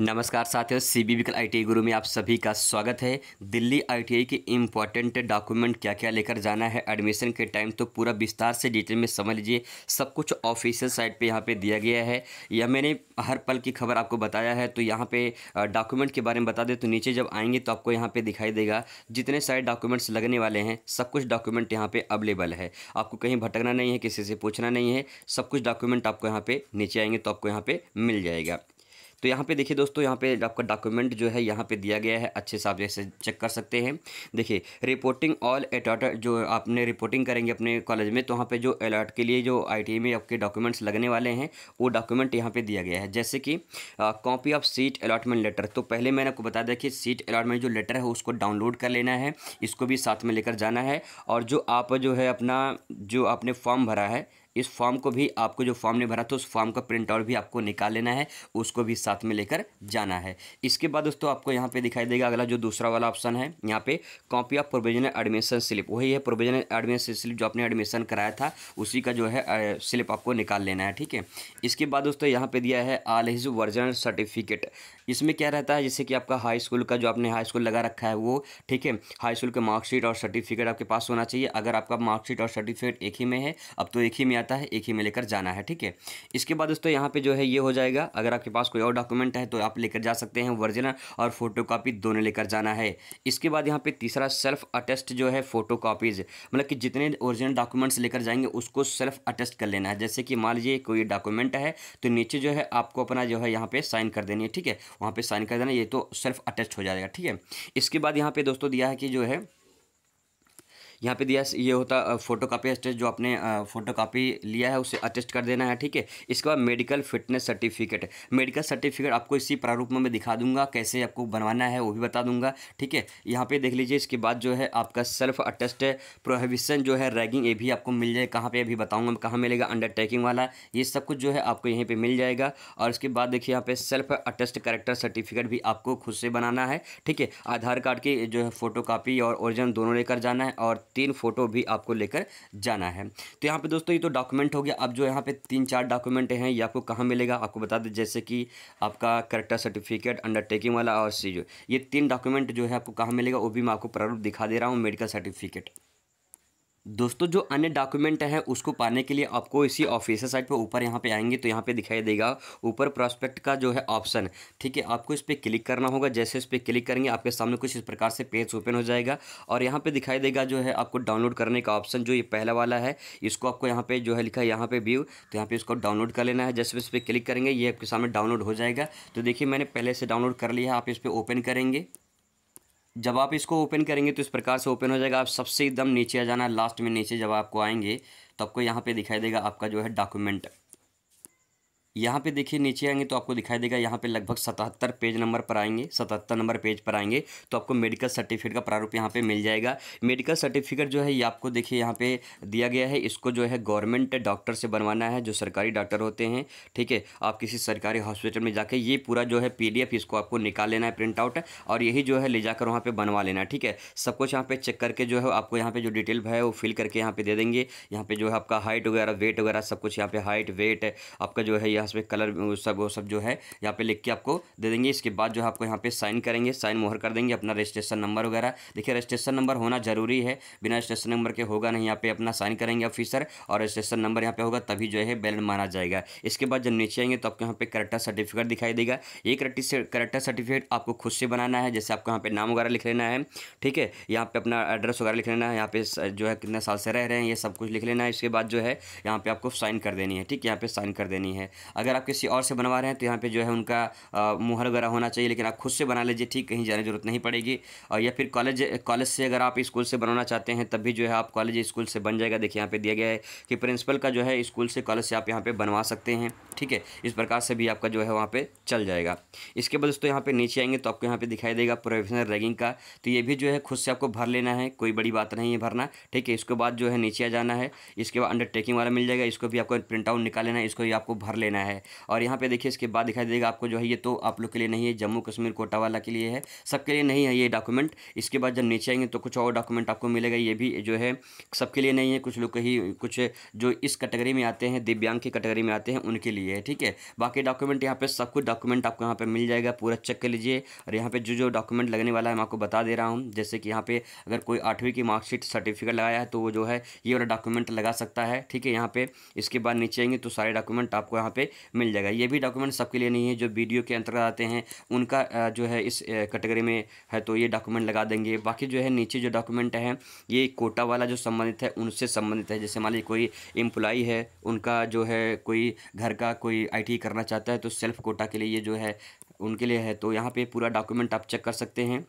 नमस्कार साथियों C B विकल आई गुरु में आप सभी का स्वागत है दिल्ली आईटीआई के इम्पॉर्टेंट डॉक्यूमेंट क्या क्या लेकर जाना है एडमिशन के टाइम तो पूरा विस्तार से डिटेल में समझ लीजिए सब कुछ ऑफिशियल साइट पे यहाँ पे दिया गया है या मैंने हर पल की खबर आपको बताया है तो यहाँ पे डॉक्यूमेंट के बारे में बता दें तो नीचे जब आएंगे तो आपको यहाँ पर दिखाई देगा जितने सारे डॉक्यूमेंट्स लगने वाले हैं सब कुछ डॉक्यूमेंट यहाँ पर अवेलेबल है आपको कहीं भटकना नहीं है किसी से पूछना नहीं है सब कुछ डॉक्यूमेंट आपको यहाँ पर नीचे आएंगे तो आपको यहाँ पर मिल जाएगा तो यहाँ पे देखिए दोस्तों यहाँ पे आपका डॉक्यूमेंट जो है यहाँ पे दिया गया है अच्छे से आप जैसे चेक कर सकते हैं देखिए रिपोर्टिंग ऑल एटाटा जो आपने रिपोर्टिंग करेंगे अपने कॉलेज में तो वहाँ पे जो अलर्ट के लिए जो आई में आपके डॉक्यूमेंट्स लगने वाले हैं वो डॉक्यूमेंट यहाँ पर दिया गया है जैसे कि copy of seat allotment letter तो पहले मैंने आपको बता दिया कि सीट अलाटमेंट जो लेटर है उसको डाउनलोड कर लेना है इसको भी साथ में लेकर जाना है और जो आप जो है अपना जो आपने फॉर्म भरा है इस फॉर्म को भी आपको जो फॉर्म ने भरा था उस फॉर्म का प्रिंट आउट भी आपको निकाल लेना है उसको भी साथ में लेकर जाना है इसके बाद दोस्तों आपको यहाँ पे दिखाई देगा अगला जो दूसरा वाला ऑप्शन है यहाँ पे copy of provisional admission slip वही है प्रोविजनल एडमिशन स्लिप जो आपने एडमिशन कराया था उसी का जो है स्लिप आपको निकाल लेना है ठीक है इसके बाद दोस्तों यहाँ पर दिया है आल हिज वर्जनल सर्टिफिकेट इसमें क्या रहता है जैसे कि आपका हाई स्कूल का जो आपने हाई स्कूल लगा रखा है वो ठीक है हाई स्कूल का मार्कशीट और सर्टिफिकेट आपके पास होना चाहिए अगर आपका मार्कशीट और सर्टिफिकेट एक ही में है अब तो एक ही में रहता है एक ही में लेकर जाना है ठीक है इसके बाद दोस्तों यहाँ पे जो है ये हो जाएगा अगर आपके पास कोई और डॉक्यूमेंट है तो आप लेकर जा सकते हैं वर्जिनल और फोटोकॉपी दोनों लेकर जाना है इसके बाद यहाँ पे तीसरा सेल्फ अटेस्ट जो है फोटो मतलब कि जितने ओरिजिनल डॉक्यूमेंट्स लेकर जाएंगे उसको सेल्फ अटेस्ट कर लेना है जैसे कि मान लीजिए कोई डॉक्यूमेंट है तो नीचे जो है आपको अपना जो है यहाँ पर साइन कर देनी है ठीक है वहाँ पर साइन कर देना ये तो सेल्फ अटेस्ट हो जाएगा ठीक है इसके बाद यहाँ पे दोस्तों दिया है कि जो है यहाँ पे दिया ये होता फोटो कापी अटेस्ट जो आपने फोटो कापी लिया है उसे अटेस्ट कर देना है ठीक है इसके बाद medical fitness certificate medical certificate आपको इसी प्रारूप में मैं दिखा दूंगा कैसे आपको बनवाना है वो भी बता दूंगा ठीक है यहाँ पे देख लीजिए इसके बाद जो है आपका सेल्फ अटेस्ट प्रोहिबिशन जो है रैगिंग ये भी आपको मिल जाए कहाँ पर अभी बताऊँगा कहाँ मिलेगा अंडरटेकिंग वाला ये सब कुछ जो है आपको यहीं पर मिल जाएगा और इसके बाद देखिए यहाँ पे सेल्फ अटेस्ट करेक्टर सर्टिफिकेट भी आपको खुद से बनाना है ठीक है आधार कार्ड की जो है फ़ोटो और ओरिजिनल दोनों लेकर जाना है और तीन फ़ोटो भी आपको लेकर जाना है तो यहाँ पे दोस्तों ये तो डॉक्यूमेंट हो गया अब जो यहाँ पे तीन चार डॉक्यूमेंट हैं ये आपको कहाँ मिलेगा आपको बता दें जैसे कि आपका करेक्टर सर्टिफिकेट अंडरटेकिंग वाला और सी ये तीन डॉक्यूमेंट जो है आपको कहाँ मिलेगा वो भी मैं आपको प्रारूप दिखा दे रहा हूँ मेडिकल सर्टिफिकेट दोस्तों जो अन्य डॉक्यूमेंट है उसको पाने के लिए आपको इसी ऑफिसर साइट पर ऊपर यहाँ पे आएंगे तो यहाँ पे दिखाई देगा ऊपर प्रोस्पेक्ट का जो है ऑप्शन ठीक है आपको इस पर क्लिक करना होगा जैसे इस पर क्लिक करेंगे आपके सामने कुछ इस प्रकार से पेज ओपन हो जाएगा और यहाँ पे दिखाई देगा जो है आपको डाउनलोड करने का ऑप्शन जो ये पहला वाला है इसको आपको यहाँ पर जो है लिखा है यहाँ पर व्यू तो यहाँ पर इसको डाउनलोड कर लेना है जैसे इस पर क्लिक करेंगे ये आपके सामने डाउनलोड हो जाएगा तो देखिए मैंने पहले से डाउनलोड कर लिया है आप इस पर ओपन करेंगे जब आप इसको ओपन करेंगे तो इस प्रकार से ओपन हो जाएगा आप सबसे एकदम नीचे आ जाना लास्ट में नीचे जब आपको आएंगे तो आपको यहाँ पे दिखाई देगा आपका जो है डॉक्यूमेंट यहाँ पे देखिए नीचे आएंगे तो आपको दिखाई देगा यहाँ पे लगभग सतहत्तर पेज नंबर पर आएंगे सतहत्तर नंबर पेज पर आएंगे तो आपको मेडिकल सर्टिफिकेट का प्रारूप यहाँ पे मिल जाएगा मेडिकल सर्टिफिकेट जो है ये आपको देखिए यहाँ पे दिया गया है इसको जो है गवर्नमेंट डॉक्टर से बनवाना है जो सरकारी डॉक्टर होते हैं ठीक है आप किसी सरकारी हॉस्पिटल में जाके ये पूरा जो है पी इसको आपको निकाल लेना है प्रिंट आउट और यही जो है ले जाकर वहाँ पर बनवा लेना है ठीक है सब कुछ यहाँ पर चेक करके जो है आपको यहाँ पर जो डिटेल है वो फिल करके यहाँ पर दे देंगे यहाँ पर जो है आपका हाइट वगैरह वेट वगैरह सब कुछ यहाँ पर हाइट वेट आपका जो है यहाँ पे कलर सब वो सब जो है यहाँ पे लिख के आपको दे देंगे इसके बाद जो है आपको यहाँ पे साइन करेंगे साइन मोहर कर देंगे अपना रजिस्ट्रेशन नंबर वगैरह देखिए रजिस्ट्रेशन नंबर होना जरूरी है बिना रजिस्ट्रेशन नंबर के होगा नहीं यहाँ पे अपना साइन करेंगे ऑफिसर और रजिस्ट्रेशन नंबर यहाँ पे होगा तभी जो है बैलेंट माना जाएगा इसके बाद जब नीचे आएंगे तो आपको यहाँ पे करेक्टर सर्टिफिकेट दिखाई देगा ये करेक्टर सर्टिफिकेट आपको खुद से बनाना है जैसे आपको यहाँ पे नाम वगैरह लिख लेना है ठीक है यहाँ पे अपना एड्रेस वगैरह लिख लेना है यहाँ पे जो है कितने साल से रह रहे हैं ये सब कुछ लिख लेना है इसके बाद जो है यहाँ पे आपको साइन कर देनी है ठीक है यहाँ पे साइन कर देनी है अगर आप किसी और से बनवा रहे हैं तो यहाँ पे जो है उनका मुहर वगैरह होना चाहिए लेकिन आप खुद से बना लीजिए ठीक कहीं जाने की जरूरत नहीं पड़ेगी और या फिर कॉलेज कॉलेज से अगर आप स्कूल से बनाना चाहते हैं तब भी जो है आप कॉलेज स्कूल से बन जाएगा देखिए यहाँ पर दिया गया है कि प्रिंसिपल का जो है स्कूल से कॉलेज से आप यहाँ पर बनवा सकते हैं ठीक है इस प्रकार से भी आपका जो है वहाँ पर चल जाएगा इसके बाद दोस्तों यहाँ पर नीचे आएंगे तो आपको यहाँ पर दिखाई देगा प्रोफेशनल रैगिंग का तो ये भी जो है खुद से आपको भर लेना है कोई बड़ी बात नहीं है भरना ठीक है इसके बाद जो है नीचे आ जाना है इसके बाद अंडरटेकिंग वाला मिल जाएगा इसको भी आपको प्रिंट आउट निकाल लेना है इसको भी आपको भर लेना है बनाया है और यहाँ पे देखिए इसके बाद दिखाई देगा आपको जो है ये तो आप लोग के लिए नहीं है जम्मू कश्मीर कोटा वाला के लिए है सबके लिए नहीं है ये डॉक्यूमेंट इसके बाद जब नीचे आएंगे तो कुछ और डॉक्यूमेंट आपको मिलेगा ये भी जो है सबके लिए नहीं है कुछ लोग ही कुछ जो इस कैटेगरी में आते हैं दिव्यांग की कैटेगरी में आते हैं उनके लिए है ठीक है बाकी डॉक्यूमेंट यहाँ पर सब कुछ डॉक्यूमेंट आपको यहाँ पर मिल जाएगा पूरा चेक कर लीजिए और यहाँ पर जो जो डॉक्यूमेंट लगने वाला है मैं आपको बता दे रहा हूँ जैसे कि यहाँ पे अगर कोई आठवीं की मार्कशीट सर्टिफिकेट लगाया है तो वो जो है ये वाला डॉक्यूमेंट लगा सकता है ठीक है यहाँ पर इसके बाद नीचे आएंगे तो सारे डॉक्यूमेंट आपको यहाँ पे मिल जाएगा ये भी डॉक्यूमेंट सबके लिए नहीं है जो वीडियो के अंतर्गत आते हैं उनका जो है इस कैटेगरी में है तो ये डॉक्यूमेंट लगा देंगे बाकी जो है नीचे जो डॉक्यूमेंट है ये कोटा वाला जो संबंधित है उनसे संबंधित है जैसे मान लीजिए कोई एम्प्लॉई है उनका जो है कोई घर का कोई आई करना चाहता है तो सेल्फ कोटा के लिए ये जो है उनके लिए है तो यहाँ पर पूरा डॉक्यूमेंट आप चेक कर सकते हैं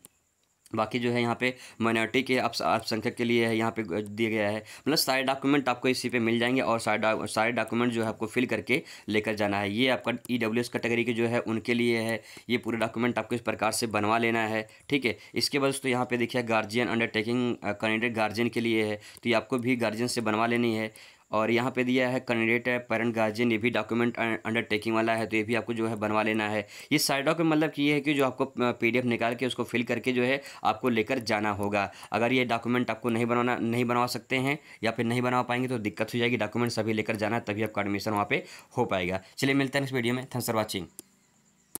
बाकी जो है यहाँ पे माइनॉरिटी के अल्पसंख्यक के लिए है यहाँ पे दिया गया है मतलब सारे डॉक्यूमेंट आपको इसी पे मिल जाएंगे और सारे डा, सारे डॉक्यूमेंट जो है आपको फिल करके लेकर जाना है ये आपका ई डब्ल्यू एस कैटेगरी के जो है उनके लिए है ये पूरे डॉक्यूमेंट आपको इस प्रकार से बनवा लेना है ठीक है इसके बाद दोस्तों यहाँ पर देखिए गार्जियन अंडरटेकिंग कैंडिडेट गार्जियन के लिए है तो ये आपको भी गार्जियन से बनवा लेनी है और यहाँ पे दिया है कैंडिडेट है पेरेंट गार्जियन ये भी डॉक्यूमेंट अंडरटेकिंग वाला है तो ये भी आपको जो है बनवा लेना है ये साइड डॉक्यूमेंट मतलब कि ये है कि जो आपको पीडीएफ निकाल के उसको फिल करके जो है आपको लेकर जाना होगा अगर ये डॉक्यूमेंट आपको नहीं बनाना नहीं बनवा सकते हैं या फिर नहीं बनवा पाएंगे तो दिक्कत हो जाएगी डॉक्यूमेंट सभी लेकर जाना तभी आपका एडमिशन वहाँ पर हो पाएगा चलिए मिलते हैं नेक्स्ट वीडियो में थैंक्स फॉर वॉचिंग